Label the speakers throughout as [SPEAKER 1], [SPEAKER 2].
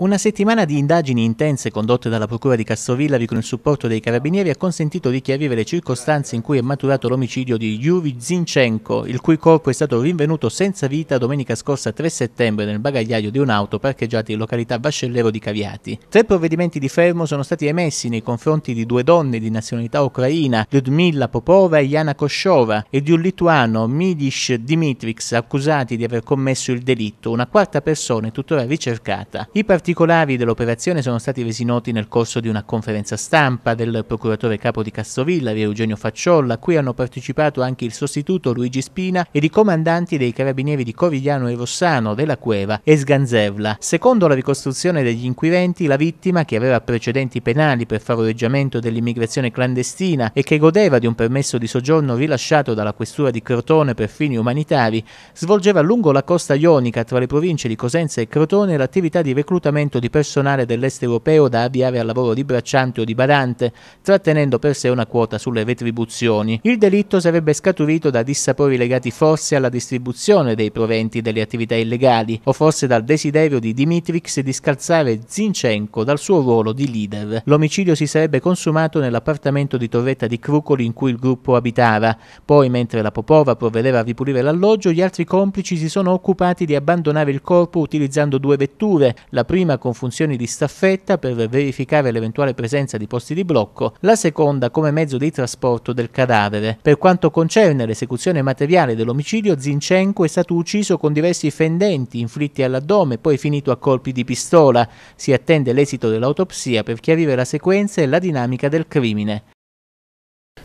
[SPEAKER 1] Una settimana di indagini intense condotte dalla Procura di Castrovillavi con il supporto dei carabinieri ha consentito di chiarire le circostanze in cui è maturato l'omicidio di Yuri Zinchenko, il cui corpo è stato rinvenuto senza vita domenica scorsa 3 settembre nel bagagliaio di un'auto parcheggiata in località Vascellero di Caviati. Tre provvedimenti di fermo sono stati emessi nei confronti di due donne di nazionalità ucraina, Lyudmila Popova e Jana Koshova, e di un lituano, Milish Dimitrix, accusati di aver commesso il delitto. Una quarta persona è tuttora ricercata. I partiti particolari dell'operazione sono stati resi noti nel corso di una conferenza stampa del procuratore capo di Cassovilla, Eugenio Facciolla, a cui hanno partecipato anche il sostituto Luigi Spina ed i comandanti dei carabinieri di Corigliano e Rossano, della Cueva e Sganzevla. Secondo la ricostruzione degli inquirenti, la vittima, che aveva precedenti penali per favoreggiamento dell'immigrazione clandestina e che godeva di un permesso di soggiorno rilasciato dalla questura di Crotone per fini umanitari, svolgeva lungo la costa ionica tra le province di Cosenza e Crotone l'attività di reclutamento reclutamento di personale dell'est europeo da avviare al lavoro di bracciante o di badante, trattenendo per sé una quota sulle retribuzioni. Il delitto sarebbe scaturito da dissapori legati forse alla distribuzione dei proventi delle attività illegali o forse dal desiderio di Dimitrix di scalzare Zinchenko dal suo ruolo di leader. L'omicidio si sarebbe consumato nell'appartamento di Torretta di Crucoli in cui il gruppo abitava. Poi, mentre la Popova provvedeva a ripulire l'alloggio, gli altri complici si sono occupati di abbandonare il corpo utilizzando due vetture, la prima prima con funzioni di staffetta per verificare l'eventuale presenza di posti di blocco, la seconda come mezzo di trasporto del cadavere. Per quanto concerne l'esecuzione materiale dell'omicidio, Zinchenko è stato ucciso con diversi fendenti inflitti all'addome, e poi finito a colpi di pistola. Si attende l'esito dell'autopsia per chiarire la sequenza e la dinamica del crimine.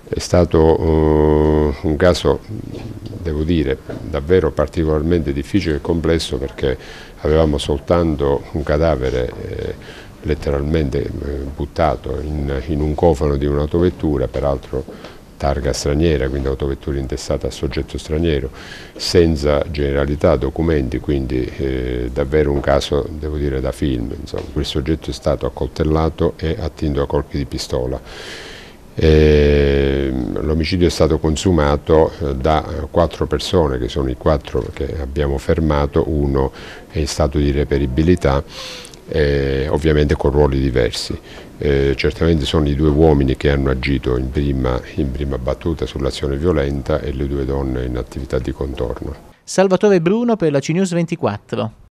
[SPEAKER 2] È stato eh, un caso, devo dire, davvero particolarmente difficile e complesso perché avevamo soltanto un cadavere eh, letteralmente eh, buttato in, in un cofano di un'autovettura, peraltro targa straniera, quindi autovettura intestata a soggetto straniero, senza generalità, documenti, quindi eh, davvero un caso, devo dire, da film. Insomma. Quel soggetto è stato accoltellato e attinto a colpi di pistola. Ehm, l'omicidio è stato consumato eh, da eh, quattro persone, che sono i quattro che abbiamo fermato, uno è in stato di reperibilità, eh, ovviamente con ruoli diversi. Eh, certamente sono i due uomini che hanno agito in prima, in prima battuta sull'azione violenta e le due donne in attività di contorno.
[SPEAKER 1] Salvatore Bruno per la CNews 24.